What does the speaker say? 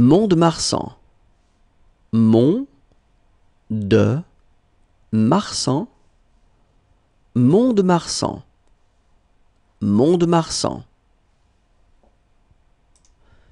Mont-de-Marsan. Mont de Marsan. Mont-de-Marsan. marsan mont marsan